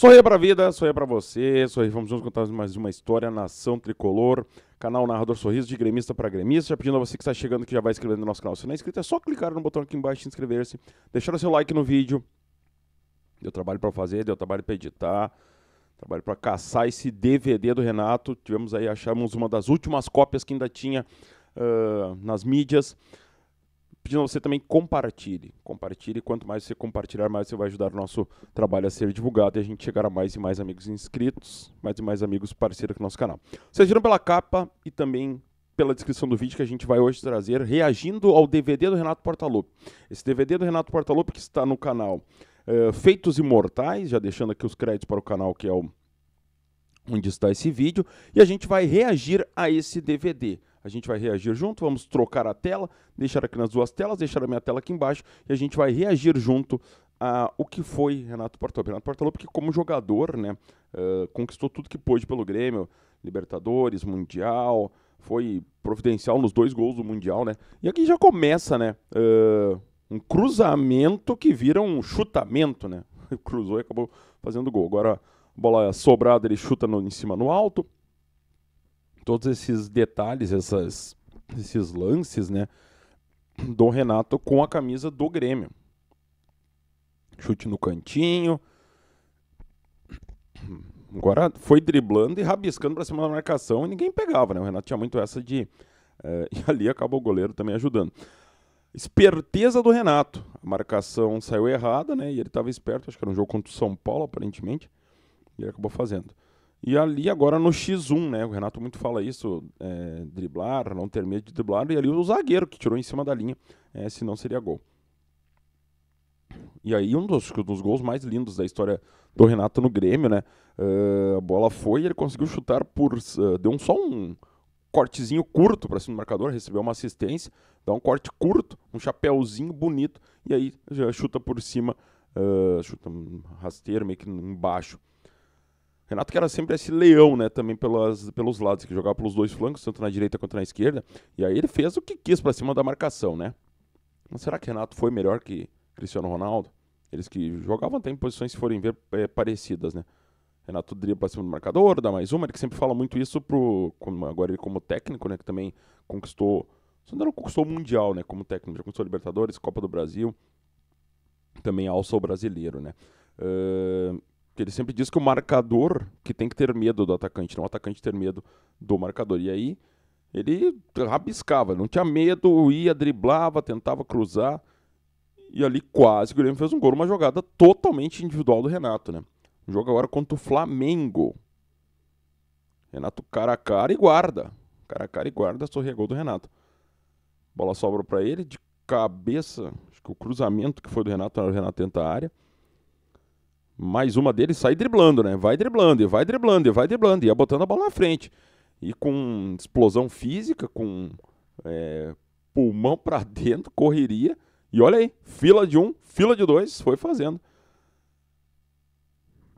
Sorria pra vida, sorria pra você, sorria. Vamos juntos contar mais uma história, Nação Tricolor, canal Narrador Sorriso, de gremista pra gremista. Já pedindo a você que está chegando que já vai inscrevendo no nosso canal. Se não é inscrito, é só clicar no botão aqui embaixo de inscrever-se, deixar o seu like no vídeo. Deu trabalho pra fazer, deu trabalho pra editar, trabalho pra caçar esse DVD do Renato. Tivemos aí, achamos uma das últimas cópias que ainda tinha uh, nas mídias pedindo a você também compartilhe. Compartilhe, quanto mais você compartilhar, mais você vai ajudar o nosso trabalho a ser divulgado e a gente chegar a mais e mais amigos inscritos, mais e mais amigos parceiros aqui no nosso canal. Vocês viram pela capa e também pela descrição do vídeo que a gente vai hoje trazer, reagindo ao DVD do Renato Portaluppi. Esse DVD do Renato Portaluppi que está no canal é, Feitos Imortais, já deixando aqui os créditos para o canal que é o onde está esse vídeo, e a gente vai reagir a esse DVD a gente vai reagir junto, vamos trocar a tela, deixar aqui nas duas telas, deixar a minha tela aqui embaixo e a gente vai reagir junto a o que foi Renato Portaluppi. Renato Portaluppi que como jogador, né, uh, conquistou tudo que pôde pelo Grêmio, Libertadores, Mundial, foi providencial nos dois gols do Mundial, né? E aqui já começa, né, uh, um cruzamento que vira um chutamento, né? Cruzou e acabou fazendo gol. Agora bola sobrada, ele chuta no, em cima no alto, todos esses detalhes, essas, esses lances, né, do Renato com a camisa do Grêmio. Chute no cantinho. Agora foi driblando e rabiscando para cima da marcação e ninguém pegava, né? O Renato tinha muito essa de. Eh, e ali acaba o goleiro também ajudando. Esperteza do Renato. A marcação saiu errada, né? E ele estava esperto, acho que era um jogo contra o São Paulo, aparentemente. E ele acabou fazendo. E ali agora no X1, né? O Renato muito fala isso, é, driblar, não ter medo de driblar, e ali o zagueiro que tirou em cima da linha, é, não seria gol. E aí um dos, dos gols mais lindos da história do Renato no Grêmio, né? Uh, a bola foi e ele conseguiu chutar por. Uh, deu só um cortezinho curto para cima do marcador, recebeu uma assistência, dá um corte curto, um chapéuzinho bonito, e aí já chuta por cima, uh, chuta um rasteiro meio que embaixo Renato que era sempre esse leão, né, também pelas, pelos lados, que jogava pelos dois flancos, tanto na direita quanto na esquerda. E aí ele fez o que quis para cima da marcação, né? Mas será que Renato foi melhor que Cristiano Ronaldo? Eles que jogavam até em posições, se forem ver, é, parecidas, né? Renato dribla para cima do marcador, dá mais uma. Ele que sempre fala muito isso pro. Como, agora ele como técnico, né? Que também conquistou. Só não conquistou o Mundial, né? Como técnico, já conquistou Libertadores, Copa do Brasil. Também alça o brasileiro, né? Uh, porque ele sempre diz que o marcador que tem que ter medo do atacante, não o atacante ter medo do marcador. E aí ele rabiscava, não tinha medo, ia, driblava, tentava cruzar. E ali quase que o Grêmio fez um gol, uma jogada totalmente individual do Renato, né? joga jogo agora contra o Flamengo. Renato cara a cara e guarda. Cara a cara e guarda, sorria gol do Renato. Bola sobra para ele, de cabeça, acho que o cruzamento que foi do Renato, o Renato tenta a área mais uma dele sai driblando, né? Vai driblando, e vai driblando, e vai driblando, e ia botando a bola na frente. E com explosão física, com é, pulmão para dentro, correria. E olha aí, fila de um, fila de dois, foi fazendo.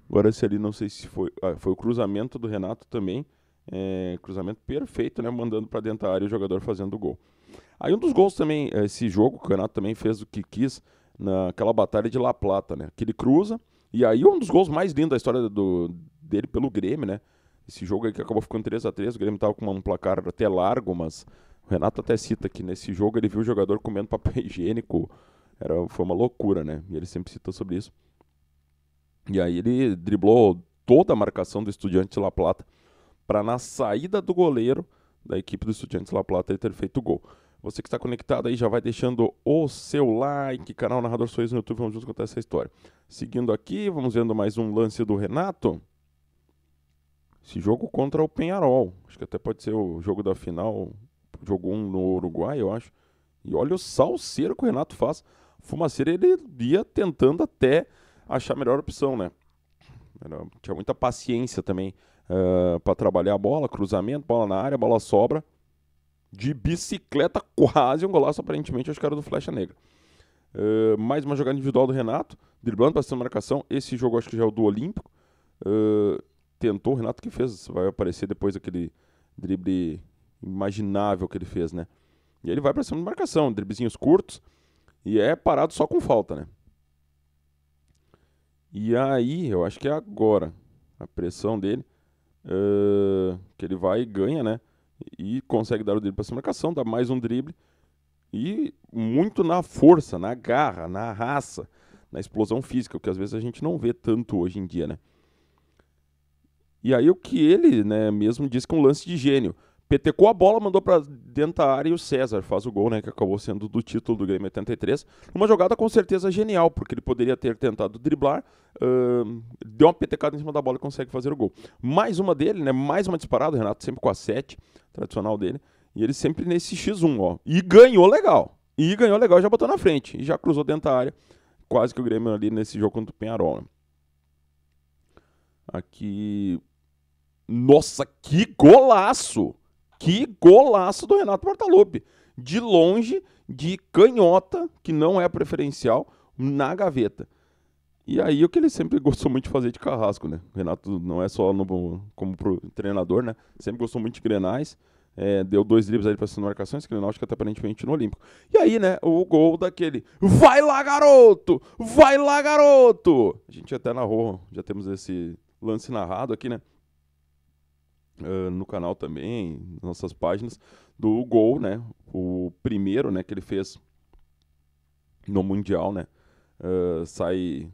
Agora se ali, não sei se foi. Ah, foi o cruzamento do Renato também. É, cruzamento perfeito, né? Mandando para dentro da área o jogador fazendo o gol. Aí um dos gols também, é, esse jogo, o Renato também fez o que quis naquela batalha de La Plata, né? Que ele cruza, e aí um dos gols mais lindos da história do, dele pelo Grêmio, né? Esse jogo aí que acabou ficando 3 a 3 o Grêmio tava com um placar até largo, mas o Renato até cita que nesse jogo ele viu o jogador comendo papel higiênico. Era, foi uma loucura, né? E ele sempre cita sobre isso. E aí ele driblou toda a marcação do Estudiante La Plata para na saída do goleiro da equipe do Estudiantes La Plata ele ter feito o gol. Você que está conectado aí já vai deixando o seu like, canal Narrador Sorriso no YouTube, vamos juntos contar essa história. Seguindo aqui, vamos vendo mais um lance do Renato. Esse jogo contra o Penharol. Acho que até pode ser o jogo da final, jogou um no Uruguai, eu acho. E olha o salseiro que o Renato faz. Fumaceiro ele ia tentando até achar a melhor opção, né? Era, tinha muita paciência também uh, ah, para trabalhar a bola, cruzamento, bola na área, bola sobra de bicicleta, quase um golaço, aparentemente, acho que era do Flecha Negra. Uh, mais uma jogada individual do Renato, driblando, passando marcação. Esse jogo acho que já é o do Olímpico. Uh, tentou, o Renato que fez, vai aparecer depois aquele drible imaginável que ele fez, né? E ele vai para cima de marcação, driblezinhos curtos, e é parado só com falta, né? E aí, eu acho que é agora, a pressão dele, uh, que ele vai e ganha, né? e consegue dar o drible para essa marcação, dá mais um drible e muito na força, na garra, na raça, na explosão física, o que às vezes a gente não vê tanto hoje em dia, né? E aí o que ele, né, mesmo disse que é um lance de gênio. Petecou a bola, mandou para dentro da área e o César faz o gol, né, que acabou sendo do título do Grêmio 83. Uma jogada com certeza genial, porque ele poderia ter tentado driblar, uh, deu uma petecada em cima da bola e consegue fazer o gol. Mais uma dele, né, mais uma disparada, Renato sempre com a 7 tradicional dele. E ele sempre nesse X1, ó. E ganhou legal. E ganhou legal, já botou na frente. E já cruzou dentro da área. Quase que o Grêmio ali nesse jogo contra o Penharol. Né? Aqui. Nossa, que golaço! Que golaço do Renato Portaluppi. De longe, de canhota, que não é preferencial, na gaveta. E aí o que ele sempre gostou muito de fazer de carrasco, né? O Renato não é só no, como treinador, né? Sempre gostou muito de grenais. É, deu dois dribles ali pra cima marcações esse Grenal acho que até aparentemente no Olímpico. E aí, né, o gol daquele Vai lá, garoto! Vai lá, garoto! A gente até narrou, já temos esse lance narrado aqui, né? Uh, no canal também, nas nossas páginas, do gol, né? O primeiro, né, que ele fez no Mundial, né? Uh, sai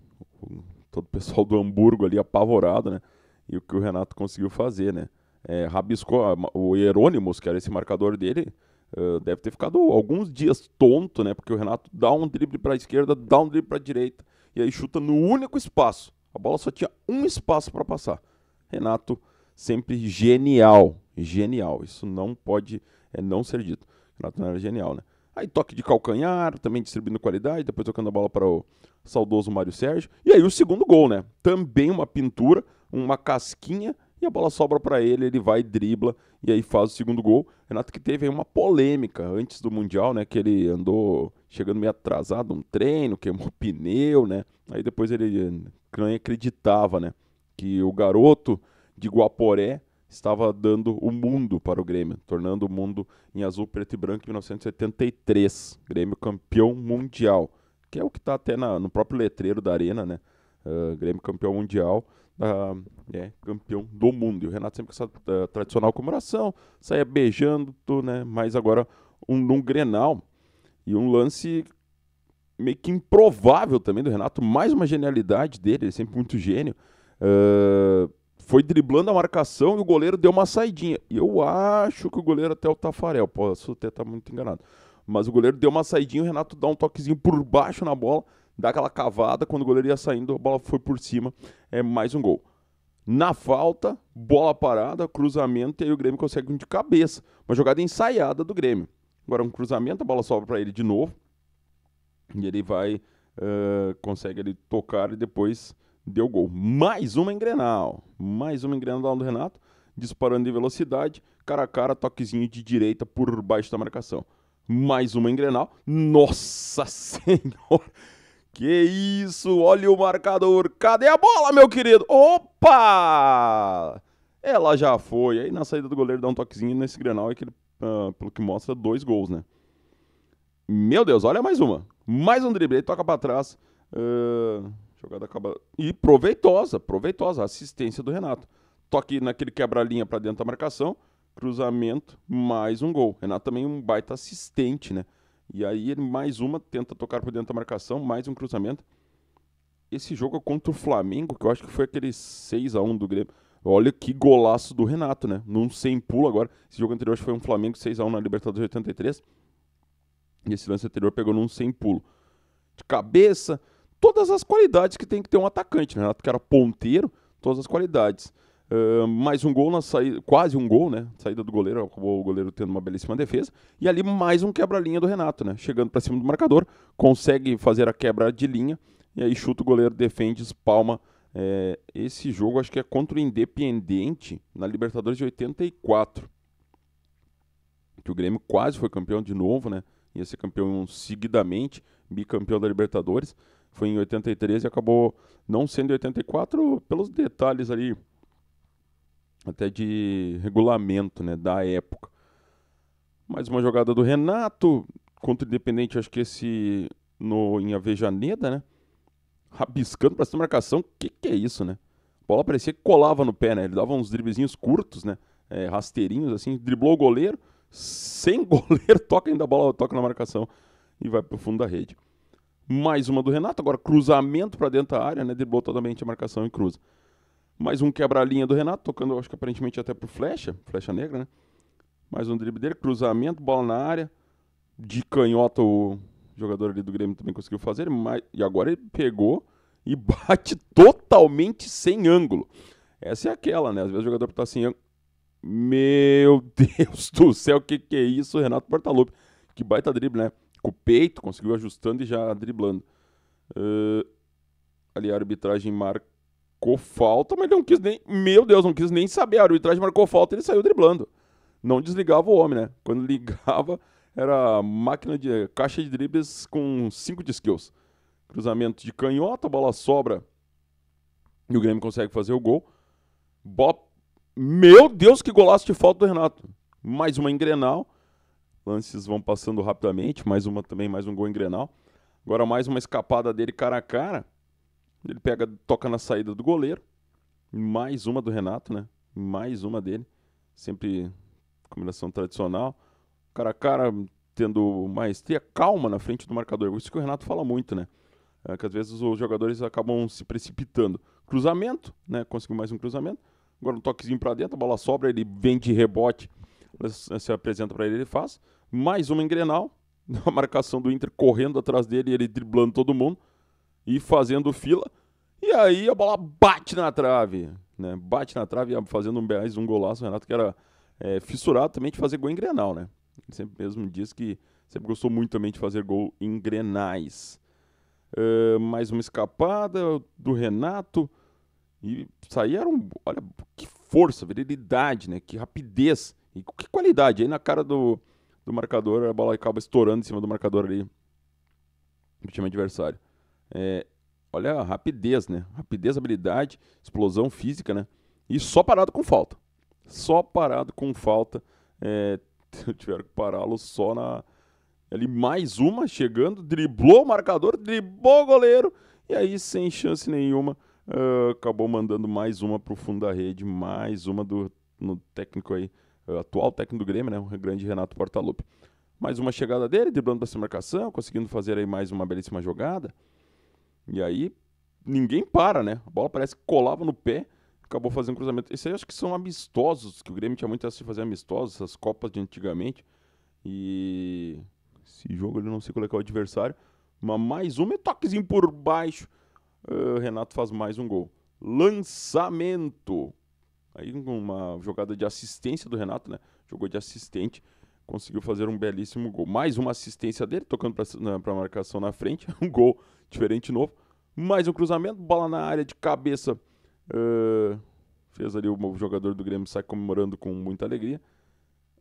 todo o pessoal do Hamburgo ali apavorado, né? E o que o Renato conseguiu fazer, né? É, rabiscou o Hieronymus, que era esse marcador dele, uh, deve ter ficado alguns dias tonto, né? Porque o Renato dá um drible para a esquerda, dá um drible para a direita e aí chuta no único espaço. A bola só tinha um espaço para passar. Renato sempre genial, genial. Isso não pode é, não ser dito. Renato não era genial, né? Aí toque de calcanhar, também distribuindo qualidade, depois tocando a bola para o saudoso Mário Sérgio. E aí o segundo gol, né? Também uma pintura, uma casquinha e a bola sobra para ele, ele vai, dribla e aí faz o segundo gol. Renato que teve aí uma polêmica antes do Mundial, né? Que ele andou chegando meio atrasado um treino, queimou pneu, né? Aí depois ele eh, nem acreditava, né? Que o garoto de Guaporé estava dando o mundo para o Grêmio, tornando o mundo em azul, preto e branco em 1973. Grêmio campeão mundial, que é o que está até na, no próprio letreiro da Arena, né? Uh, Grêmio campeão mundial, uh, é, campeão do mundo. E o Renato sempre com essa uh, tradicional comemoração, saia beijando, tu, né? Mas agora um, um grenal e um lance meio que improvável também do Renato, mais uma genialidade dele, ele é sempre muito gênio. Uh, foi driblando a marcação e o goleiro deu uma saidinha. E eu acho que o goleiro até é o Tafarel, posso até estar muito enganado. Mas o goleiro deu uma saidinha, o Renato dá um toquezinho por baixo na bola, dá aquela cavada, quando o goleiro ia saindo, a bola foi por cima, é mais um gol. Na falta, bola parada, cruzamento, e aí o Grêmio consegue um de cabeça. Uma jogada ensaiada do Grêmio. Agora um cruzamento, a bola sobra para ele de novo. E ele vai, uh, consegue ele tocar e depois deu gol. Mais uma em Grenal. Mais uma em Grenal do Renato, disparando de velocidade, cara a cara, toquezinho de direita por baixo da marcação. Mais uma em Grenal. Nossa Senhora! Que isso! Olha o marcador! Cadê a bola, meu querido? Opa! Ela já foi. Aí na saída do goleiro dá um toquezinho nesse Grenal, é uh, pelo que mostra, dois gols, né? Meu Deus, olha mais uma. Mais um drible. Aí toca para trás. Uh, Jogada acaba. E proveitosa, proveitosa. Assistência do Renato. Toque naquele quebra-linha para dentro da marcação. Cruzamento, mais um gol. Renato também um baita assistente, né? E aí ele mais uma tenta tocar por dentro da marcação, mais um cruzamento. Esse jogo contra o Flamengo, que eu acho que foi aquele 6 a 1 do Grêmio. Olha que golaço do Renato, né? Num sem pulo agora. Esse jogo anterior acho que foi um Flamengo 6 a 1 na Libertadores 83. E esse lance anterior pegou num sem pulo. De cabeça, todas as qualidades que tem que ter um atacante. Né? Renato que era ponteiro, todas as qualidades. Uh, mais um gol na saída, quase um gol, né? Saída do goleiro, acabou o goleiro tendo uma belíssima defesa. E ali mais um quebra-linha do Renato, né? Chegando para cima do marcador, consegue fazer a quebra de linha e aí chuta o goleiro, defende, espalma. É, esse jogo acho que é contra o Independente na Libertadores de 84. Que o Grêmio quase foi campeão de novo, né? Ia ser campeão seguidamente, bicampeão da Libertadores foi em 83 e acabou não sendo em 84 pelos detalhes ali até de regulamento, né, da época. Mais uma jogada do Renato contra o Independente, acho que esse no em Avejaneda, né? Rabiscando para essa marcação, que que é isso, né? A bola parecia que colava no pé, né? Ele dava uns driblezinhos curtos, né? É, rasteirinhos assim, driblou o goleiro, sem goleiro, toca ainda a bola, toca na marcação e vai pro fundo da rede. Mais uma do Renato, agora cruzamento para dentro da área, né? Driblou totalmente a marcação e cruza. Mais um quebra-linha do Renato, tocando, acho que aparentemente até pro Flecha, Flecha Negra, né? Mais um drible dele, cruzamento, bola na área. De canhota o jogador ali do Grêmio também conseguiu fazer, mas, e agora ele pegou e bate totalmente sem ângulo. Essa é aquela, né? Às vezes o jogador tá sem ângulo. Meu Deus do céu, o que, que é isso, Renato Portaluppi? Que baita drible, né? com o peito, conseguiu ajustando e já driblando. Uh, ali a arbitragem marcou falta, mas ele não quis nem. Meu Deus, não quis nem saber. A arbitragem marcou falta ele saiu driblando. Não desligava o homem, né? Quando ligava, era máquina de. caixa de dribles com cinco de skills. Cruzamento de canhota, bola sobra. E o Grêmio consegue fazer o gol. Bop. Meu Deus, que golaço de falta do Renato. Mais uma engrenal lances vão passando rapidamente, mais uma também, mais um gol em Grenal. Agora mais uma escapada dele cara a cara. Ele pega, toca na saída do goleiro. Mais uma do Renato, né? Mais uma dele. Sempre combinação tradicional. Cara a cara tendo maestria, calma na frente do marcador. Isso que o Renato fala muito, né? É que às vezes os jogadores acabam se precipitando. Cruzamento, né? Conseguiu mais um cruzamento. Agora um toquezinho para dentro, a bola sobra, ele vem de rebote você apresenta para ele, ele faz. Mais uma engrenal na marcação do Inter correndo atrás dele, ele driblando todo mundo e fazendo fila. E aí a bola bate na trave, né? Bate na trave, fazendo um mais um golaço. O Renato que era é, fissurado também de fazer gol em Grenal, né? Ele sempre mesmo diz que sempre gostou muito também de fazer gol em Grenais. Uh, mais uma escapada do Renato. E era um olha, que força, virilidade, né? Que rapidez. E que qualidade! Aí na cara do, do marcador, a bola acaba estourando em cima do marcador ali do time adversário. É, olha a rapidez, né? Rapidez, habilidade, explosão física, né? E só parado com falta. Só parado com falta. É, tiveram que pará-lo só na. Ali mais uma chegando, driblou o marcador, driblou o goleiro. E aí, sem chance nenhuma, uh, acabou mandando mais uma pro fundo da rede. Mais uma do no técnico aí é, atual técnico do Grêmio, né, o grande Renato Portaluppi. Mais uma chegada dele, driblando para essa marcação, conseguindo fazer aí mais uma belíssima jogada. E aí, ninguém para, né? A bola parece que colava no pé, acabou fazendo um cruzamento. Isso aí eu acho que são amistosos, que o Grêmio tinha muito essa de fazer amistosos, essas Copas de antigamente. E esse jogo ele não sei qual é, é o adversário. Mas mais um toquezinho por baixo. Ah, o Renato faz mais um gol. Lançamento. Aí uma jogada de assistência do Renato, né? Jogou de assistente, conseguiu fazer um belíssimo gol. Mais uma assistência dele, tocando para né, a marcação na frente, um gol diferente novo. Mais um cruzamento, bola na área de cabeça. Uh, fez ali o jogador do Grêmio sai comemorando com muita alegria.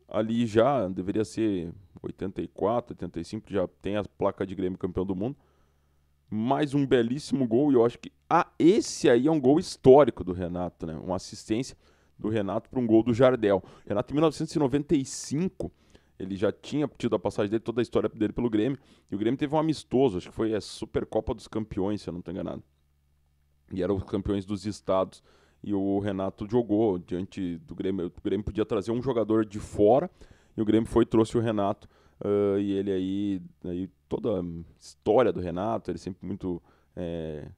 Ali já deveria ser 84, 85, já tem a placa de Grêmio campeão do mundo mais um belíssimo gol. E eu acho que ah, esse aí é um gol histórico do Renato, né? Uma assistência do Renato para um gol do Jardel. Renato, em 1995, ele já tinha tido a passagem dele, toda a história dele pelo Grêmio. E o Grêmio teve um amistoso, acho que foi a Supercopa dos Campeões, se eu não estou enganado. E eram os campeões dos estados. E o Renato jogou diante do Grêmio. O Grêmio podia trazer um jogador de fora. E o Grêmio foi trouxe o Renato. Uh, e ele aí, aí toda a história do Renato, ele sempre muito. É,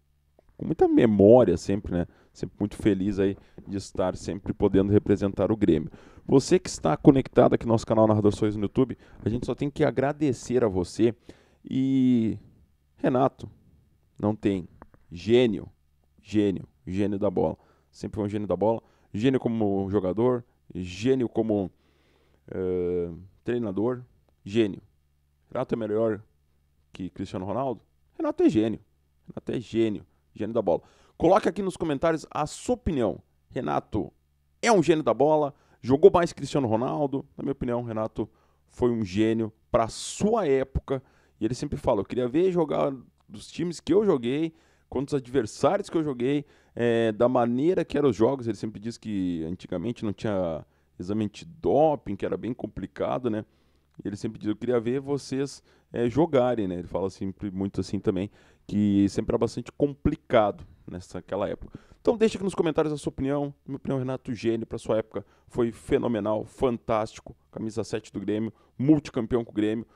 com muita memória sempre, né? Sempre muito feliz aí de estar sempre podendo representar o Grêmio. Você que está conectado aqui no nosso canal nas Sorriso no YouTube, a gente só tem que agradecer a você. E Renato, não tem gênio, gênio, gênio da bola. Sempre foi um gênio da bola, gênio como jogador, gênio como uh, treinador, gênio. Renato é melhor que Cristiano Ronaldo? Renato é gênio. Renato é gênio. Gênio da bola. Coloque aqui nos comentários a sua opinião. Renato é um gênio da bola? Jogou mais Cristiano Ronaldo? Na minha opinião, Renato foi um gênio para sua época. E ele sempre fala: eu queria ver jogar dos times que eu joguei, quantos adversários que eu joguei, é, da maneira que eram os jogos. Ele sempre diz que antigamente não tinha exame antidoping, que era bem complicado, né? ele sempre diz, eu queria ver vocês é, jogarem, né? Ele fala sempre muito assim também, que sempre era é bastante complicado nessa aquela época. Então deixa aqui nos comentários a sua opinião. Minha opinião, Renato Gênio, para sua época, foi fenomenal, fantástico. Camisa 7 do Grêmio, multicampeão com o Grêmio.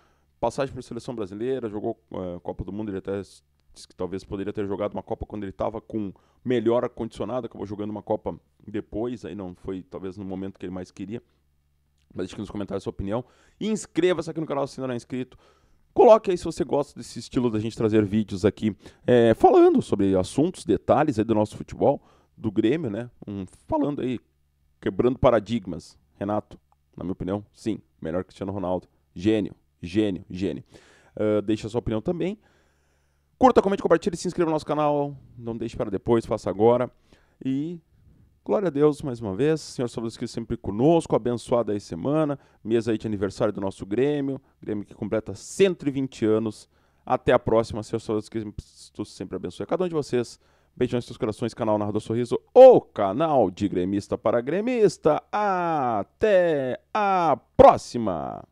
Passagem para a seleção brasileira, jogou é, Copa do Mundo, ele até disse que talvez poderia ter jogado uma Copa quando ele estava com melhor acondicionado, acabou jogando uma Copa depois, aí não foi talvez no momento que ele mais queria. Deixe aqui nos comentários a sua opinião. Inscreva-se aqui no canal se ainda não é inscrito. Coloque aí se você gosta desse estilo da gente trazer vídeos aqui é, falando sobre assuntos, detalhes aí do nosso futebol, do Grêmio, né? Um, falando aí, quebrando paradigmas. Renato, na minha opinião, sim, melhor que Cristiano Ronaldo. Gênio, gênio, gênio. Uh, ah, deixe a sua opinião também. Curta, comente, compartilhe, se inscreva no nosso canal. Não deixe para depois, faça agora. E Glória a Deus mais uma vez, Senhor Jesus que sempre conosco, abençoada aí semana, mês aí de aniversário do nosso Grêmio, Grêmio que completa 120 anos. Até a próxima, Senhor que tu sempre abençoe a cada um de vocês. Beijo nos seus corações, canal Narrador Sorriso, o canal de gremista para gremista. Até a próxima!